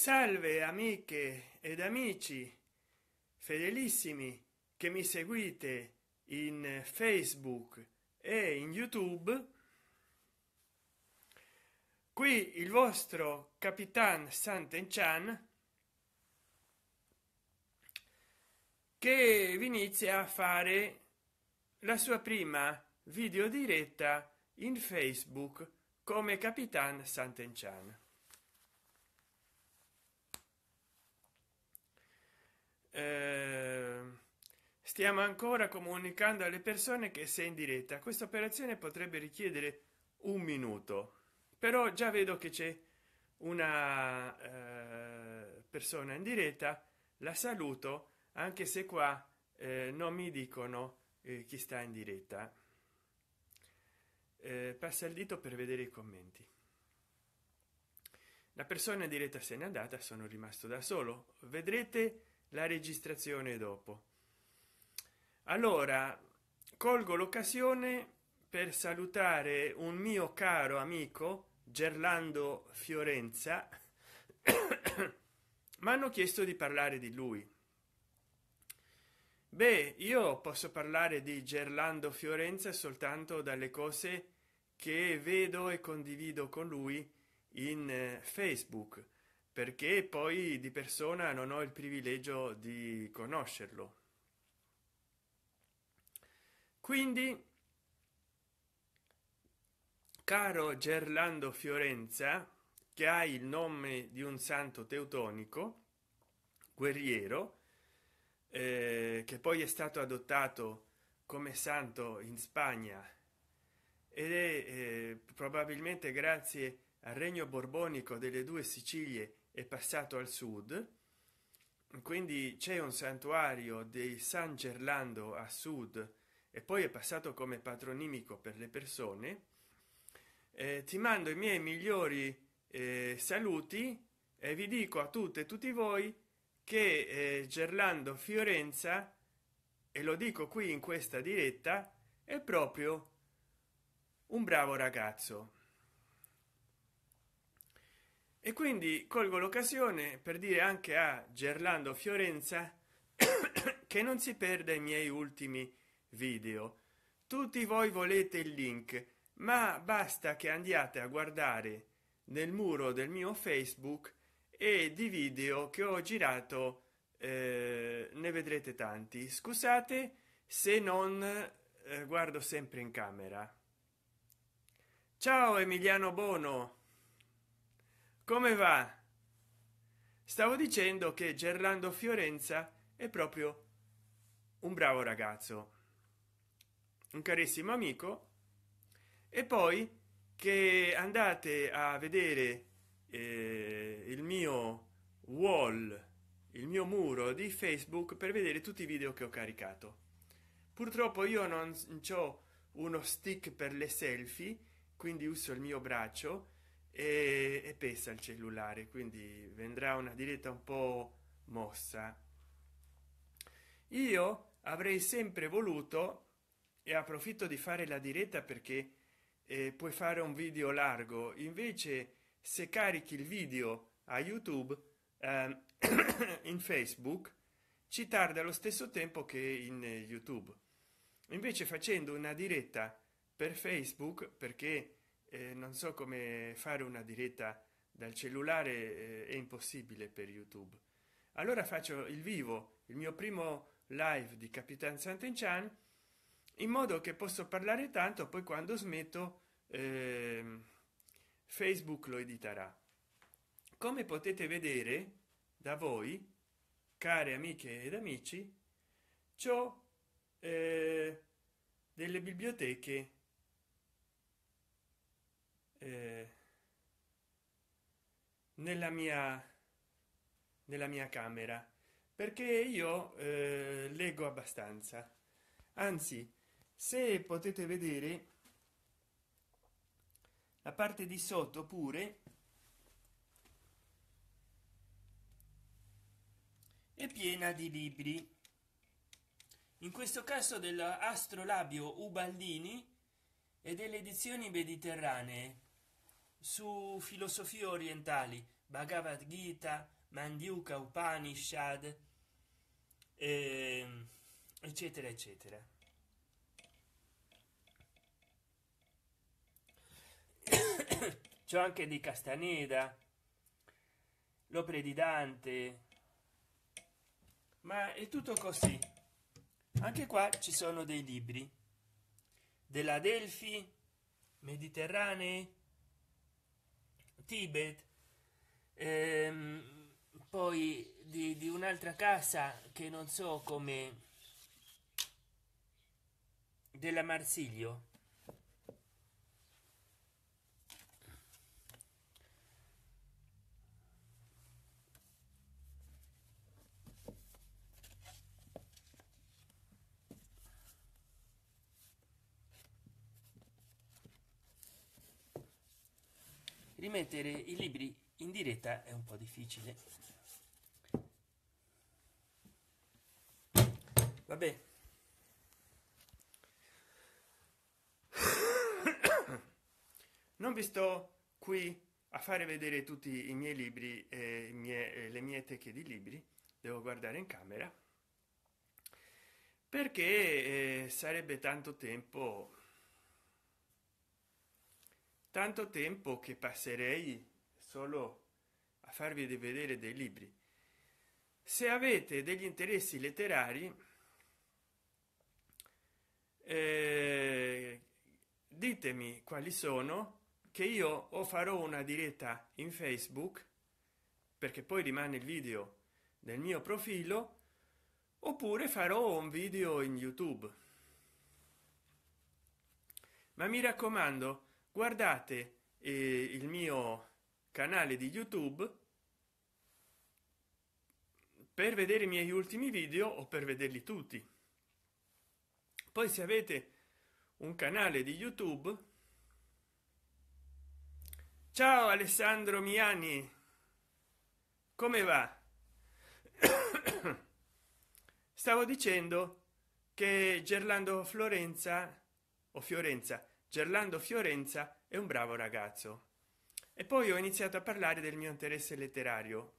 salve amiche ed amici fedelissimi che mi seguite in facebook e in youtube qui il vostro capitan Sant'Enchan che vi inizia a fare la sua prima video diretta in facebook come capitan Sant'Enchan Ehm, stiamo ancora comunicando alle persone che sei in diretta questa operazione potrebbe richiedere un minuto però già vedo che c'è una eh, persona in diretta la saluto anche se qua eh, non mi dicono eh, chi sta in diretta eh, passa il dito per vedere i commenti la persona in diretta se n'è andata sono rimasto da solo vedrete la registrazione dopo allora colgo l'occasione per salutare un mio caro amico gerlando fiorenza mi hanno chiesto di parlare di lui beh io posso parlare di gerlando fiorenza soltanto dalle cose che vedo e condivido con lui in eh, facebook perché poi di persona non ho il privilegio di conoscerlo quindi caro gerlando fiorenza che hai il nome di un santo teutonico guerriero eh, che poi è stato adottato come santo in spagna ed è eh, probabilmente grazie al regno borbonico delle due sicilie è passato al sud quindi c'è un santuario di san gerlando a sud e poi è passato come patronimico per le persone eh, ti mando i miei migliori eh, saluti e vi dico a tutte e tutti voi che eh, gerlando fiorenza e lo dico qui in questa diretta è proprio un bravo ragazzo e quindi colgo l'occasione per dire anche a gerlando fiorenza che non si perda i miei ultimi video tutti voi volete il link ma basta che andiate a guardare nel muro del mio facebook e di video che ho girato eh, ne vedrete tanti scusate se non eh, guardo sempre in camera ciao emiliano bono come va stavo dicendo che gerlando fiorenza è proprio un bravo ragazzo un carissimo amico e poi che andate a vedere eh, il mio wall il mio muro di facebook per vedere tutti i video che ho caricato purtroppo io non ho uno stick per le selfie quindi uso il mio braccio e, e pesa il cellulare quindi vendrà una diretta un po mossa io avrei sempre voluto e approfitto di fare la diretta perché eh, puoi fare un video largo invece se carichi il video a youtube eh, in facebook ci tarda lo stesso tempo che in youtube invece facendo una diretta per facebook perché eh, non so come fare una diretta dal cellulare eh, è impossibile per youtube allora faccio il vivo il mio primo live di capitan sant'enchan in modo che posso parlare tanto poi quando smetto eh, facebook lo editerà come potete vedere da voi care amiche ed amici ciò eh, delle biblioteche eh, nella mia nella mia camera perché io eh, leggo abbastanza anzi se potete vedere la parte di sotto pure è piena di libri in questo caso dell'astrolabio ubaldini e delle edizioni mediterranee su filosofie orientali bhagavad gita Mandyuka, upanishad ehm, eccetera eccetera c'è anche di castaneda l'opere di dante ma è tutto così anche qua ci sono dei libri della delfi mediterranei Tibet, ehm, poi di, di un'altra casa che non so come della Marsiglio rimettere i libri in diretta è un po' difficile vabbè non vi sto qui a fare vedere tutti i miei libri e le mie teche di libri devo guardare in camera perché eh, sarebbe tanto tempo tanto tempo che passerei solo a farvi rivedere dei libri se avete degli interessi letterari eh, ditemi quali sono che io o farò una diretta in facebook perché poi rimane il video nel mio profilo oppure farò un video in youtube ma mi raccomando guardate eh, il mio canale di youtube per vedere i miei ultimi video o per vederli tutti poi se avete un canale di youtube ciao alessandro miani come va stavo dicendo che gerlando florenza o fiorenza gerlando fiorenza è un bravo ragazzo e poi ho iniziato a parlare del mio interesse letterario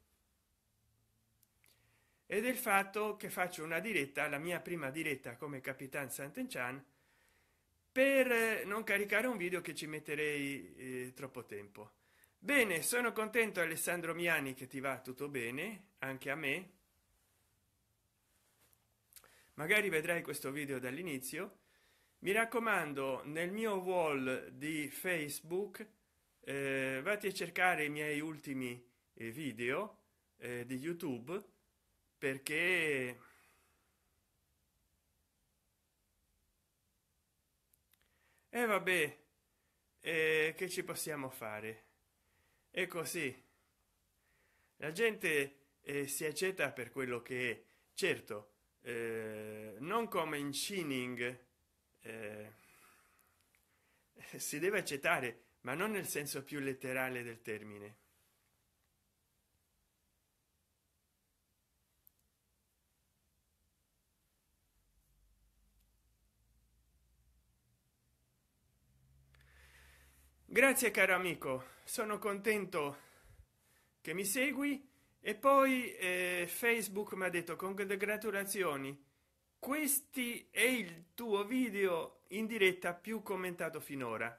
e del fatto che faccio una diretta la mia prima diretta come capitan sant'enchan per eh, non caricare un video che ci metterei eh, troppo tempo bene sono contento alessandro miani che ti va tutto bene anche a me magari vedrai questo video dall'inizio mi raccomando nel mio wall di facebook eh, vate a cercare i miei ultimi eh, video eh, di youtube perché e eh, vabbè eh, che ci possiamo fare è così la gente eh, si accetta per quello che è certo non come in shining eh, si deve accettare ma non nel senso più letterale del termine grazie caro amico sono contento che mi segui e poi eh, facebook mi ha detto congratulazioni questi è il tuo video in diretta più commentato finora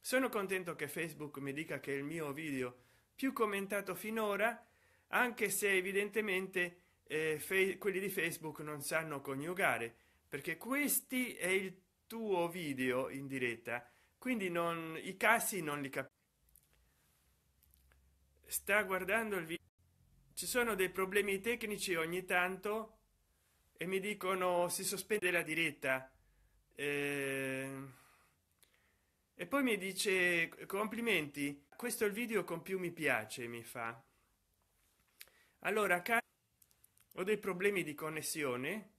sono contento che facebook mi dica che il mio video più commentato finora anche se evidentemente eh, quelli di facebook non sanno coniugare perché questi è il tuo video in diretta quindi non i casi non li capisco sta guardando il video ci sono dei problemi tecnici ogni tanto e mi dicono si sospende la diretta ehm, e poi mi dice complimenti questo è il video con più mi piace mi fa allora ho dei problemi di connessione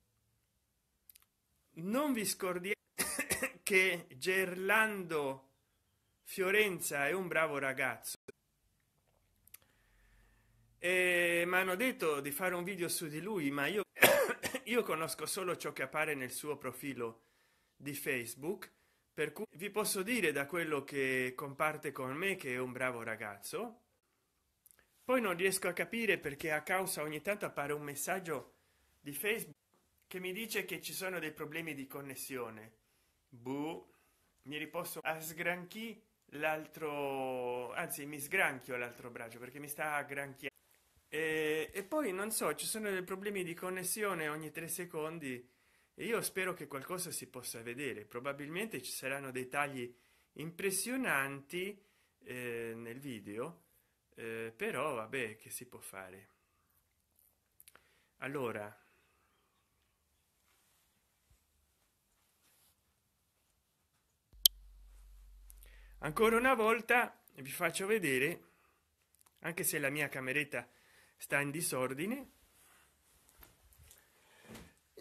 non vi scordiate che gerlando fiorenza è un bravo ragazzo e mi hanno detto di fare un video su di lui ma io io conosco solo ciò che appare nel suo profilo di facebook per cui vi posso dire da quello che comparte con me che è un bravo ragazzo poi non riesco a capire perché a causa ogni tanto appare un messaggio di facebook che mi dice che ci sono dei problemi di connessione bu mi riposo a sgranchi l'altro anzi mi sgranchio l'altro braccio perché mi sta a granchi e, e, poi non so ci sono dei problemi di connessione ogni tre secondi e io spero che qualcosa si possa vedere probabilmente ci saranno dei tagli impressionanti eh, nel video eh, però vabbè che si può fare allora ancora una volta vi faccio vedere anche se la mia cameretta è sta in disordine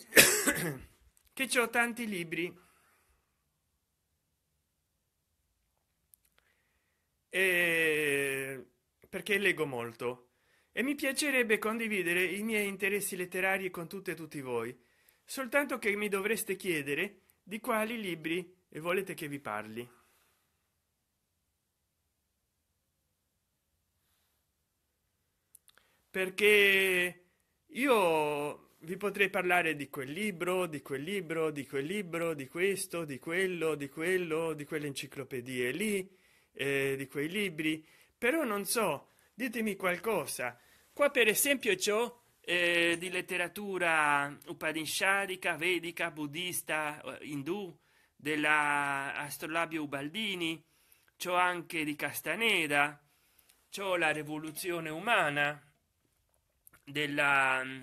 che ho tanti libri e perché leggo molto e mi piacerebbe condividere i miei interessi letterari con tutte e tutti voi soltanto che mi dovreste chiedere di quali libri volete che vi parli perché io vi potrei parlare di quel libro di quel libro di quel libro di questo di quello di quello di quelle enciclopedie lì eh, di quei libri però non so ditemi qualcosa qua per esempio ciò eh, di letteratura upanishadica vedica buddista eh, indù della astrolabio ubaldini ciò anche di castaneda ciò la rivoluzione umana della mm,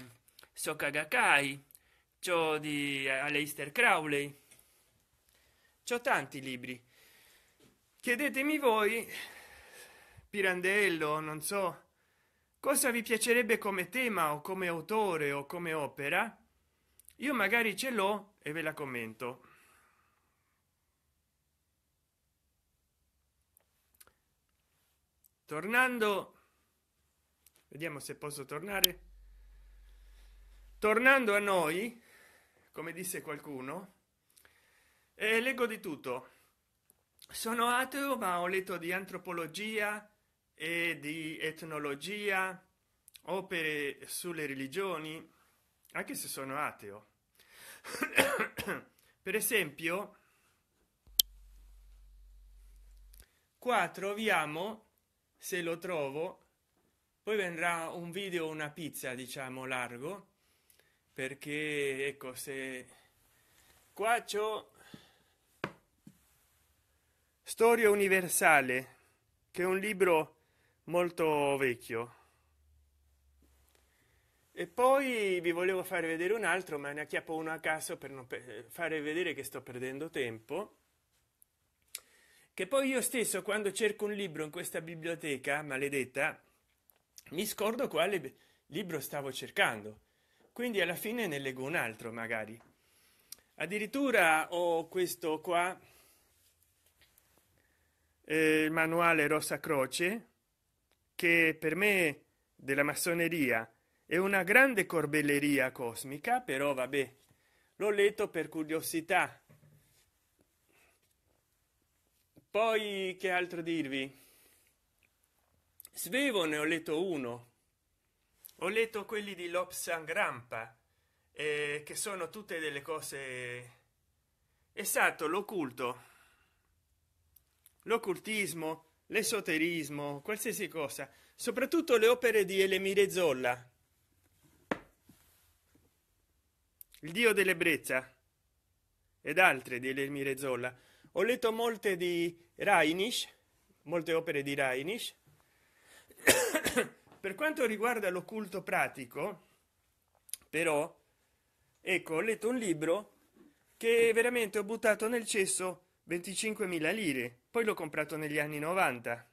Soka Gakkai, ciò di eh, Aleister Crowley, c'ho tanti libri. Chiedetemi voi, Pirandello, non so, cosa vi piacerebbe come tema o come autore o come opera. Io magari ce l'ho e ve la commento. Tornando a vediamo se posso tornare tornando a noi come disse qualcuno eh, leggo di tutto sono ateo ma ho letto di antropologia e di etnologia opere sulle religioni anche se sono ateo per esempio qua troviamo se lo trovo poi vendrà un video una pizza diciamo largo perché ecco se qua c'ho storia universale che è un libro molto vecchio e poi vi volevo fare vedere un altro ma ne acchiappo uno a caso per non fare vedere che sto perdendo tempo che poi io stesso quando cerco un libro in questa biblioteca maledetta mi scordo quale libro stavo cercando quindi alla fine ne leggo un altro magari addirittura ho questo qua eh, il manuale rossa croce che per me della massoneria è una grande corbelleria cosmica però vabbè l'ho letto per curiosità poi che altro dirvi Svevo ne ho letto uno. Ho letto quelli di Lobsang Rampa, eh, che sono tutte delle cose... Esatto, l'occulto, l'occultismo, l'esoterismo, qualsiasi cosa, soprattutto le opere di Elemire Zolla, il dio dell'ebbrezza ed altre di Elemire Zolla. Ho letto molte di Rainish, molte opere di Rainish, per quanto riguarda l'occulto pratico però ecco ho letto un libro che veramente ho buttato nel cesso 25.000 lire poi l'ho comprato negli anni 90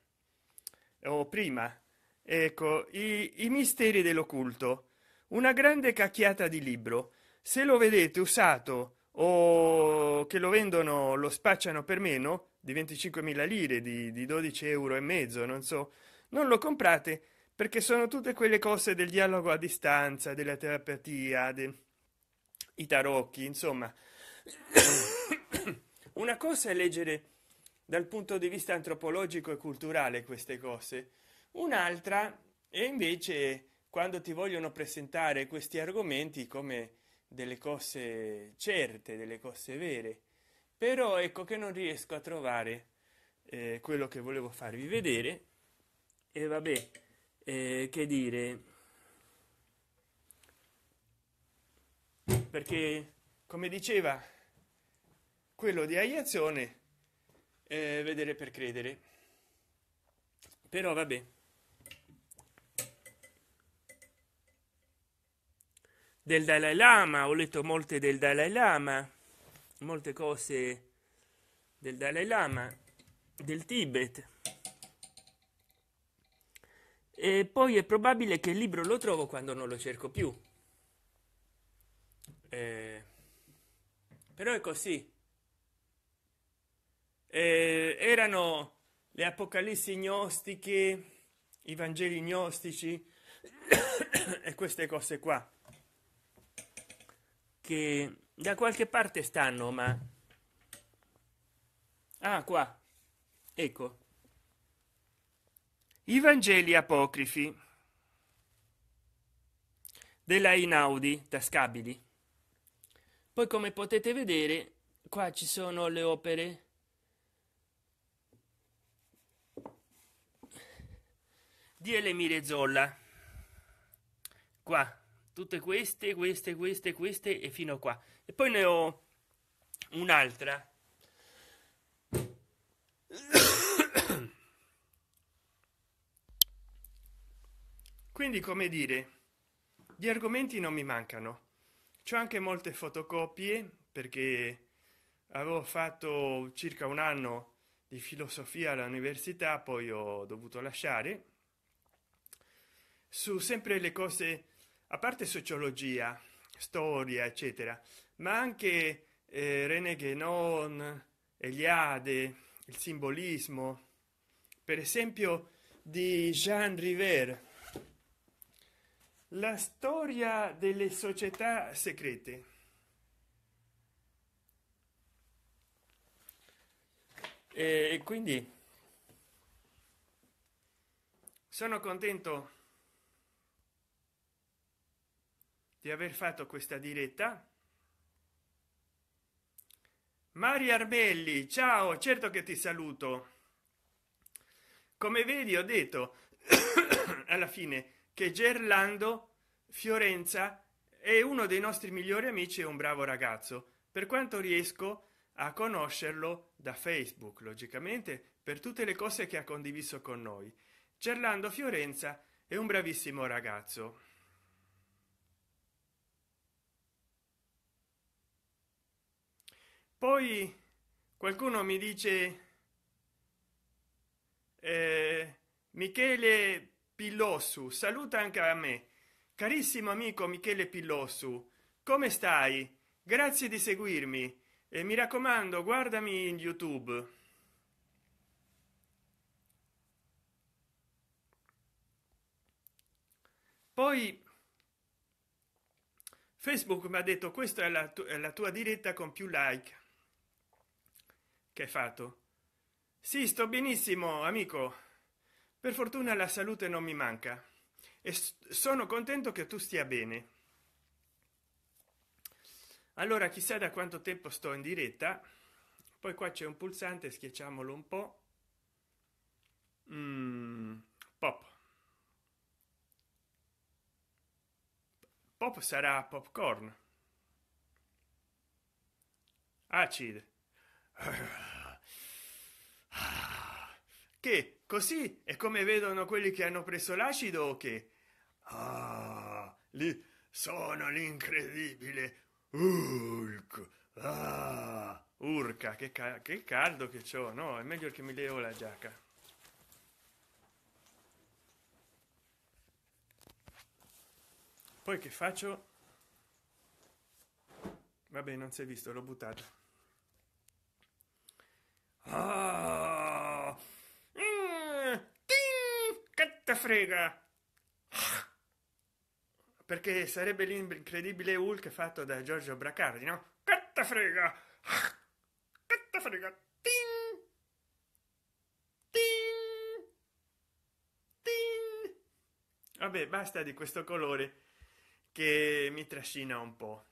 o prima ecco i, i misteri dell'occulto una grande cacchiata di libro se lo vedete usato o che lo vendono lo spacciano per meno di 25.000 lire di, di 12 euro e mezzo non so non lo comprate perché sono tutte quelle cose del dialogo a distanza della terapia dei tarocchi insomma una cosa è leggere dal punto di vista antropologico e culturale queste cose un'altra è invece quando ti vogliono presentare questi argomenti come delle cose certe delle cose vere però ecco che non riesco a trovare eh, quello che volevo farvi vedere e vabbè eh, che dire perché come diceva quello di aiazione eh, vedere per credere però vabbè del Dalai Lama ho letto molte del Dalai Lama molte cose del Dalai Lama del Tibet e poi è probabile che il libro lo trovo quando non lo cerco più. Eh, però è così. Eh, erano le apocalissi gnostiche, i Vangeli gnostici e queste cose qua che da qualche parte stanno, ma... Ah, qua. Ecco i vangeli apocrifi della inaudi tascabili poi come potete vedere qua ci sono le opere di Elemire Zolla qua tutte queste queste queste queste e fino qua e poi ne ho un'altra quindi come dire gli argomenti non mi mancano c'ho anche molte fotocopie perché avevo fatto circa un anno di filosofia all'università poi ho dovuto lasciare su sempre le cose a parte sociologia storia eccetera ma anche eh, rené guénon eliade il simbolismo per esempio di jean river la storia delle società segrete e quindi sono contento di aver fatto questa diretta Mari Arbelli, ciao, certo che ti saluto. Come vedi, ho detto alla fine che gerlando fiorenza è uno dei nostri migliori amici e un bravo ragazzo per quanto riesco a conoscerlo da facebook logicamente per tutte le cose che ha condiviso con noi gerlando fiorenza è un bravissimo ragazzo poi qualcuno mi dice eh, michele Pillossu saluta anche a me carissimo amico michele Pillossu come stai grazie di seguirmi e mi raccomando guardami in youtube poi facebook mi ha detto questa è la, è la tua diretta con più like che hai fatto sì sto benissimo amico per fortuna la salute non mi manca e sono contento che tu stia bene. Allora chissà da quanto tempo sto in diretta. Poi qua c'è un pulsante, schiacciamolo un po'. Mm, pop. Pop sarà popcorn. Acid. Ah, che così è come vedono quelli che hanno preso l'acido o che ah, lì sono l'incredibile Hulk. Ah, urca, che, ca che caldo che c'ho, no? È meglio che mi levo la giacca. Poi che faccio? Vabbè, non si è visto, l'ho buttato. frega ah. perché sarebbe l'incredibile Hulk fatto da Giorgio Bracardi, no? Catta frega! Ah. Catta frega! Ting! Ting! Ting! Vabbè, basta di questo colore che mi trascina un po'.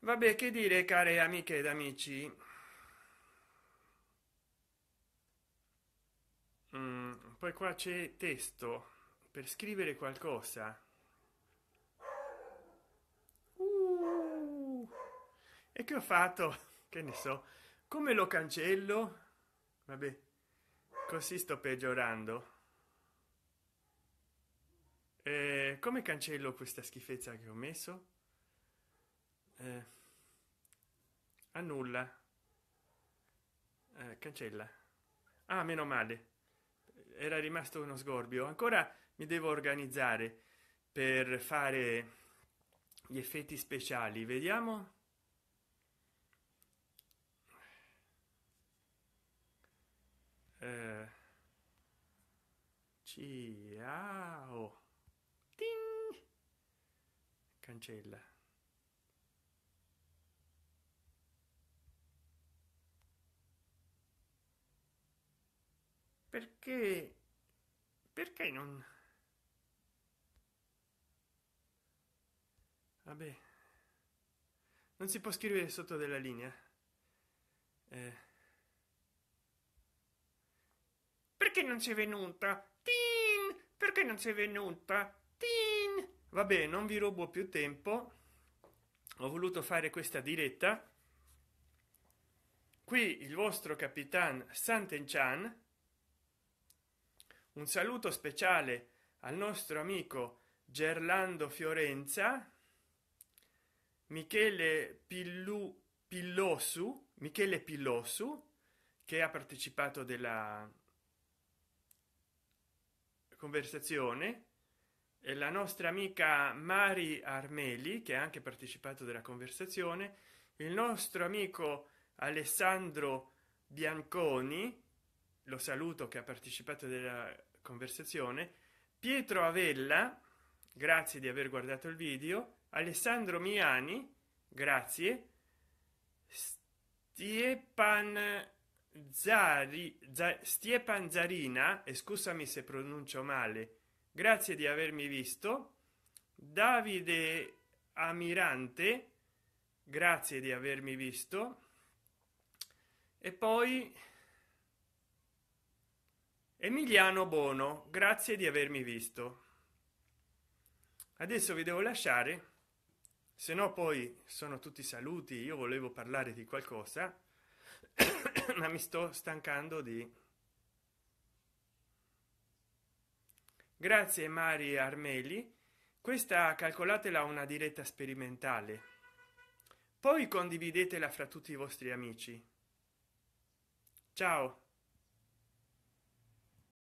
Vabbè, che dire, care amiche ed amici? poi qua c'è testo per scrivere qualcosa uh, e che ho fatto che ne so come lo cancello vabbè così sto peggiorando eh, come cancello questa schifezza che ho messo eh, annulla eh, cancella ah meno male era rimasto uno sgorbio ancora mi devo organizzare per fare gli effetti speciali vediamo eh, ciao ah, oh. Ting! cancella Perché... Perché non... Vabbè. Non si può scrivere sotto della linea. Eh. Perché non c'è venuta? Tin! Perché non c'è venuta? Tin! Vabbè, non vi rubo più tempo. Ho voluto fare questa diretta. Qui il vostro capitano Santenchan un saluto speciale al nostro amico gerlando fiorenza michele pillu pillosu michele pillosu che ha partecipato della conversazione e la nostra amica mari armeli che ha anche partecipato della conversazione il nostro amico alessandro bianconi lo saluto che ha partecipato della conversazione pietro avella grazie di aver guardato il video alessandro miani grazie stiepan zari stiepan zarina e scusami se pronuncio male grazie di avermi visto davide amirante grazie di avermi visto e poi Emiliano Bono, grazie di avermi visto. Adesso vi devo lasciare, se no poi sono tutti saluti. Io volevo parlare di qualcosa, ma mi sto stancando di... Grazie Mari Armeli, questa calcolatela una diretta sperimentale. Poi condividetela fra tutti i vostri amici. Ciao!